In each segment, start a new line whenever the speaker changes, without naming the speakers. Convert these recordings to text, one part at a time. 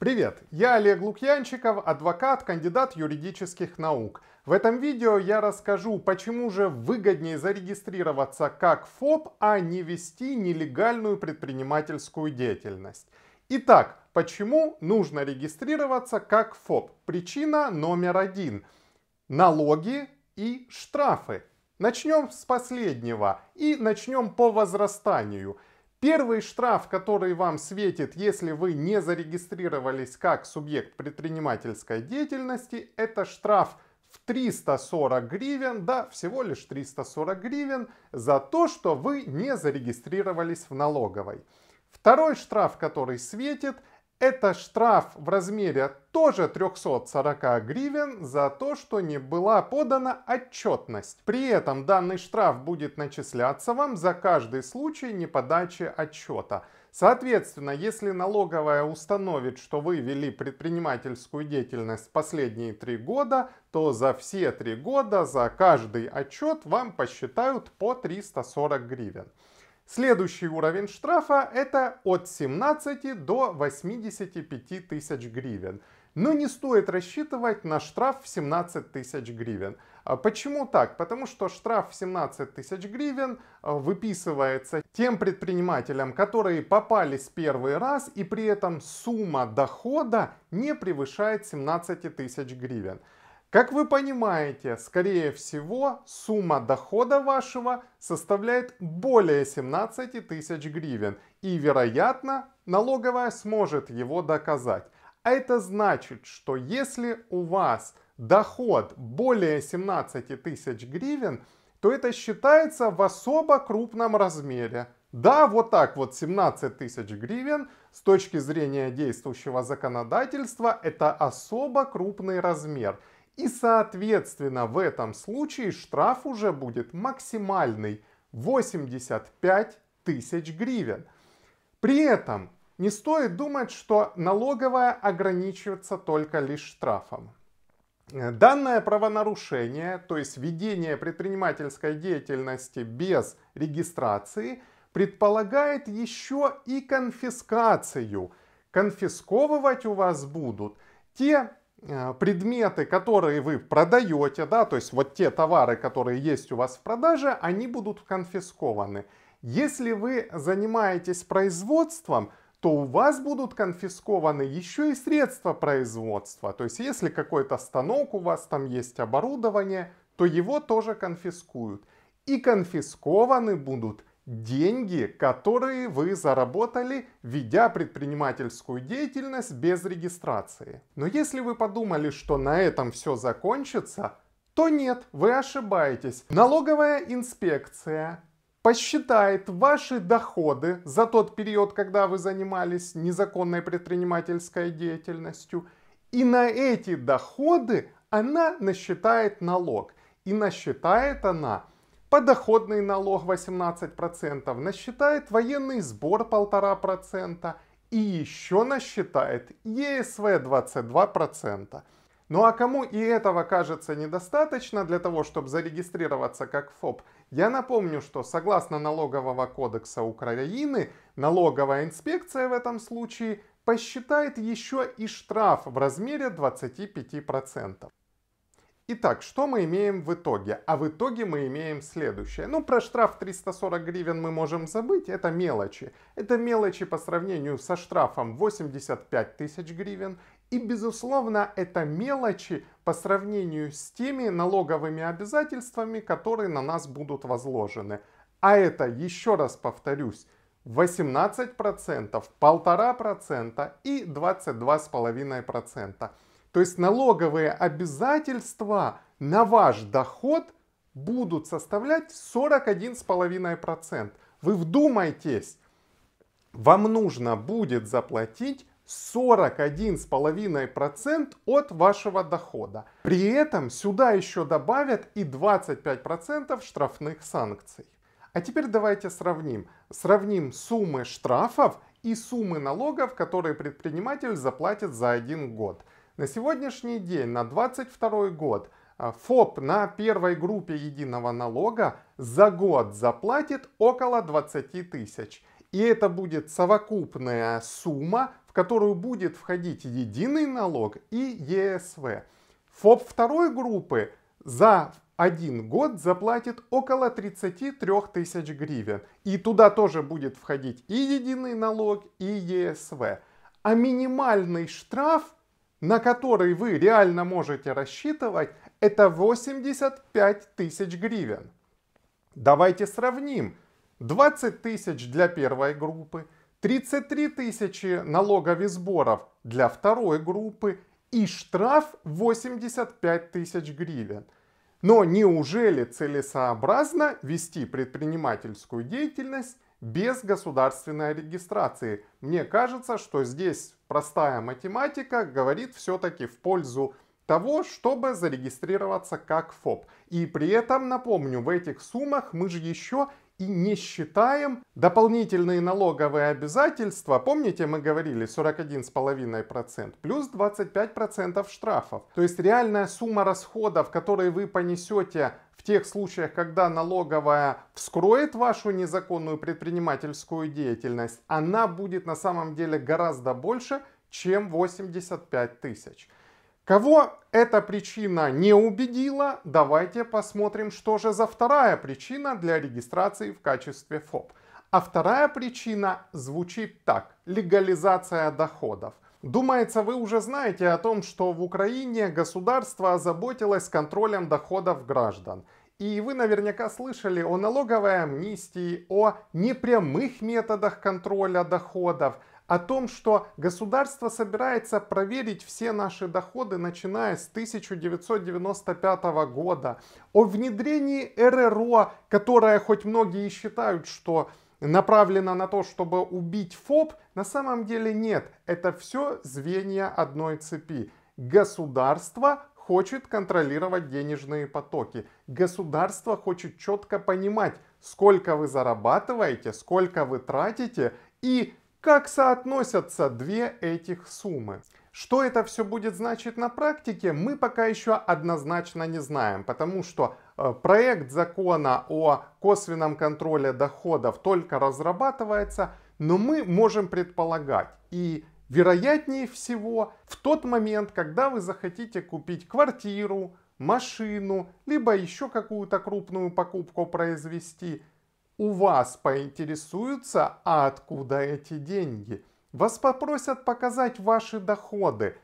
Привет, я Олег Лукьянчиков, адвокат, кандидат юридических наук. В этом видео я расскажу, почему же выгоднее зарегистрироваться как ФОП, а не вести нелегальную предпринимательскую деятельность. Итак, почему нужно регистрироваться как ФОП? Причина номер один. Налоги и штрафы. Начнем с последнего и начнем по возрастанию – Первый штраф, который вам светит, если вы не зарегистрировались как субъект предпринимательской деятельности, это штраф в 340 гривен, да, всего лишь 340 гривен, за то, что вы не зарегистрировались в налоговой. Второй штраф, который светит, это штраф в размере тоже 340 гривен за то, что не была подана отчетность. При этом данный штраф будет начисляться вам за каждый случай неподачи отчета. Соответственно, если налоговая установит, что вы вели предпринимательскую деятельность последние три года, то за все три года за каждый отчет вам посчитают по 340 гривен. Следующий уровень штрафа это от 17 до 85 тысяч гривен. Но не стоит рассчитывать на штраф в 17 тысяч гривен. А почему так? Потому что штраф в 17 тысяч гривен а, выписывается тем предпринимателям, которые попались первый раз и при этом сумма дохода не превышает 17 тысяч гривен. Как вы понимаете, скорее всего, сумма дохода вашего составляет более 17 тысяч гривен. И, вероятно, налоговая сможет его доказать. А это значит, что если у вас доход более 17 тысяч гривен, то это считается в особо крупном размере. Да, вот так вот 17 тысяч гривен с точки зрения действующего законодательства это особо крупный размер. И, соответственно, в этом случае штраф уже будет максимальный 85 тысяч гривен. При этом не стоит думать, что налоговая ограничивается только лишь штрафом. Э, данное правонарушение, то есть ведение предпринимательской деятельности без регистрации, предполагает еще и конфискацию. Конфисковывать у вас будут те Э, предметы, которые вы продаете, да, то есть вот те товары, которые есть у вас в продаже, они будут конфискованы. Если вы занимаетесь производством, то у вас будут конфискованы еще и средства производства. То есть если какой-то станок у вас там есть оборудование, то его тоже конфискуют. И конфискованы будут деньги, которые вы заработали, ведя предпринимательскую деятельность без регистрации. Но если вы подумали, что на этом все закончится, то нет, вы ошибаетесь. Налоговая инспекция посчитает ваши доходы за тот период, когда вы занимались незаконной предпринимательской деятельностью, и на эти доходы она насчитает налог. И насчитает она подоходный налог 18%, насчитает военный сбор 1,5% и еще насчитает ЕСВ 22%. Ну а кому и этого кажется недостаточно для того, чтобы зарегистрироваться как ФОП, я напомню, что согласно Налогового кодекса Украины, налоговая инспекция в этом случае посчитает еще и штраф в размере 25%. Итак, что мы имеем в итоге? А в итоге мы имеем следующее. Ну, про штраф 340 гривен мы можем забыть, это мелочи. Это мелочи по сравнению со штрафом 85 тысяч гривен. И, безусловно, это мелочи по сравнению с теми налоговыми обязательствами, которые на нас будут возложены. А это, еще раз повторюсь, 18%, 1,5% и 22,5%. То есть налоговые обязательства на ваш доход будут составлять 41,5%. Вы вдумайтесь, вам нужно будет заплатить 41,5% от вашего дохода. При этом сюда еще добавят и 25% штрафных санкций. А теперь давайте сравним. Сравним суммы штрафов и суммы налогов, которые предприниматель заплатит за один год. На сегодняшний день, на 22 год, э, ФОП на первой группе единого налога за год заплатит около 20 тысяч. И это будет совокупная сумма, в которую будет входить единый налог и ЕСВ. ФОП второй группы за один год заплатит около 33 тысяч гривен. И туда тоже будет входить и единый налог, и ЕСВ. А минимальный штраф на который вы реально можете рассчитывать, это 85 тысяч гривен. Давайте сравним. 20 тысяч для первой группы, 33 тысячи налогов и сборов для второй группы и штраф 85 тысяч гривен. Но неужели целесообразно вести предпринимательскую деятельность без государственной регистрации. Мне кажется, что здесь простая математика говорит все-таки в пользу того, чтобы зарегистрироваться как ФОП. И при этом, напомню, в этих суммах мы же еще и не считаем дополнительные налоговые обязательства. Помните, мы говорили 41,5% плюс 25% штрафов. То есть реальная сумма расходов, которые вы понесете в тех случаях, когда налоговая вскроет вашу незаконную предпринимательскую деятельность, она будет на самом деле гораздо больше, чем 85 тысяч. Кого эта причина не убедила, давайте посмотрим, что же за вторая причина для регистрации в качестве ФОП. А вторая причина звучит так – легализация доходов – Думается, вы уже знаете о том, что в Украине государство озаботилось контролем доходов граждан. И вы наверняка слышали о налоговой амнистии, о непрямых методах контроля доходов, о том, что государство собирается проверить все наши доходы, начиная с 1995 года, о внедрении РРО, которое хоть многие считают, что направлена на то, чтобы убить ФОП, на самом деле нет. Это все звенья одной цепи. Государство хочет контролировать денежные потоки. Государство хочет четко понимать, сколько вы зарабатываете, сколько вы тратите и как соотносятся две этих суммы. Что это все будет значить на практике, мы пока еще однозначно не знаем, потому что э, проект закона о косвенном контроле доходов только разрабатывается, но мы можем предполагать и вероятнее всего в тот момент, когда вы захотите купить квартиру, машину, либо еще какую-то крупную покупку произвести, у вас поинтересуются, а откуда эти деньги – вас попросят показать ваши доходы,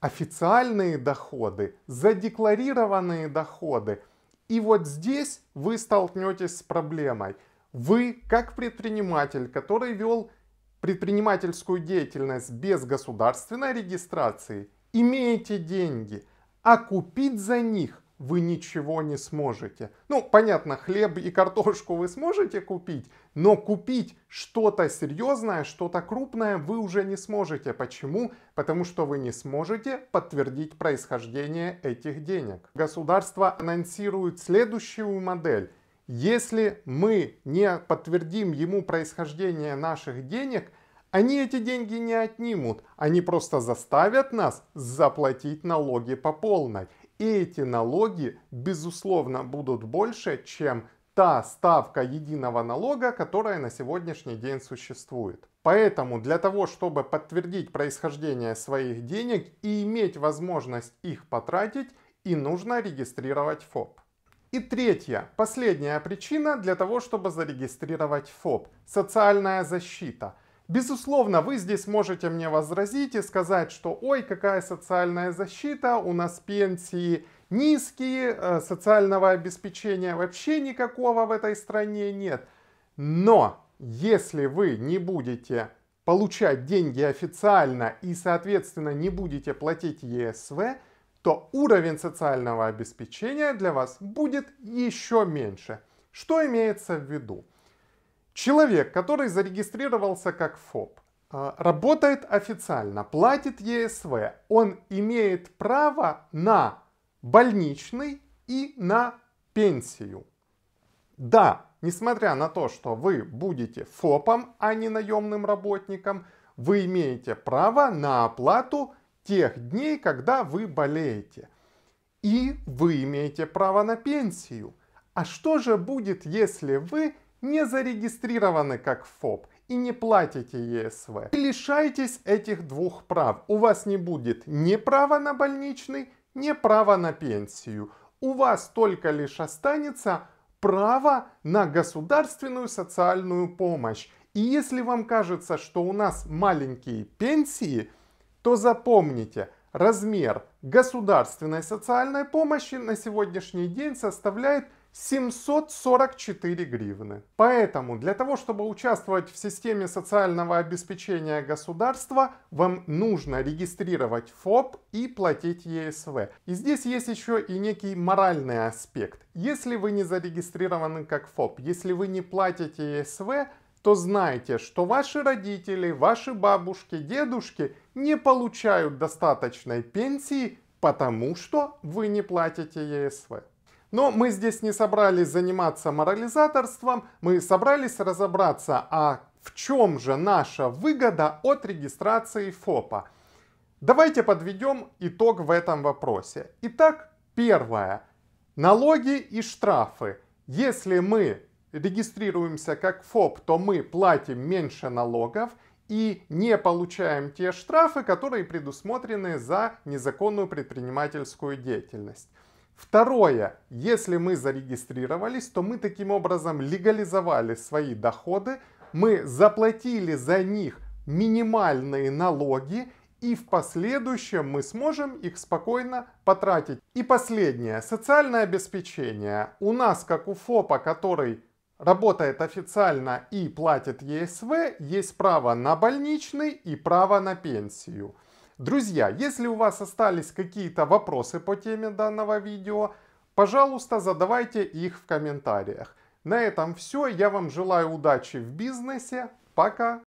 официальные доходы, задекларированные доходы. И вот здесь вы столкнетесь с проблемой. Вы, как предприниматель, который вел предпринимательскую деятельность без государственной регистрации, имеете деньги, а купить за них вы ничего не сможете. Ну, понятно, хлеб и картошку вы сможете купить, но купить что-то серьезное, что-то крупное вы уже не сможете. Почему? Потому что вы не сможете подтвердить происхождение этих денег. Государство анонсирует следующую модель. Если мы не подтвердим ему происхождение наших денег, они эти деньги не отнимут, они просто заставят нас заплатить налоги по полной. И эти налоги, безусловно, будут больше, чем та ставка единого налога, которая на сегодняшний день существует. Поэтому для того, чтобы подтвердить происхождение своих денег и иметь возможность их потратить, и нужно регистрировать ФОП. И третья, последняя причина для того, чтобы зарегистрировать ФОП – социальная защита. Безусловно, вы здесь можете мне возразить и сказать, что ой, какая социальная защита, у нас пенсии низкие, э, социального обеспечения вообще никакого в этой стране нет. Но если вы не будете получать деньги официально и, соответственно, не будете платить ЕСВ, то уровень социального обеспечения для вас будет еще меньше. Что имеется в виду? Человек, который зарегистрировался как ФОП, а, работает официально, платит ЕСВ, он имеет право на больничный и на пенсию. Да, несмотря на то, что вы будете ФОПом, а не наемным работником, вы имеете право на оплату тех дней, когда вы болеете. И вы имеете право на пенсию. А что же будет, если вы не зарегистрированы как ФОП и не платите ЕСВ. И лишайтесь этих двух прав. У вас не будет ни права на больничный, ни права на пенсию. У вас только лишь останется право на государственную социальную помощь. И если вам кажется, что у нас маленькие пенсии, то запомните, размер государственной социальной помощи на сегодняшний день составляет 744 гривны. Поэтому для того, чтобы участвовать в системе социального обеспечения государства, вам нужно регистрировать ФОП и платить ЕСВ. И здесь есть еще и некий моральный аспект. Если вы не зарегистрированы как ФОП, если вы не платите ЕСВ, то знайте, что ваши родители, ваши бабушки, дедушки не получают достаточной пенсии, потому что вы не платите ЕСВ. Но мы здесь не собрались заниматься морализаторством, мы собрались разобраться, а в чем же наша выгода от регистрации ФОПа. Давайте подведем итог в этом вопросе. Итак, первое. Налоги и штрафы. Если мы регистрируемся как ФОП, то мы платим меньше налогов и не получаем те штрафы, которые предусмотрены за незаконную предпринимательскую деятельность. Второе, если мы зарегистрировались, то мы таким образом легализовали свои доходы, мы заплатили за них минимальные налоги, и в последующем мы сможем их спокойно потратить. И последнее, социальное обеспечение. У нас, как у ФОПа, который работает официально и платит ЕСВ, есть право на больничный и право на пенсию. Друзья, если у вас остались какие-то вопросы по теме данного видео, пожалуйста, задавайте их в комментариях. На этом все. Я вам желаю удачи в бизнесе. Пока!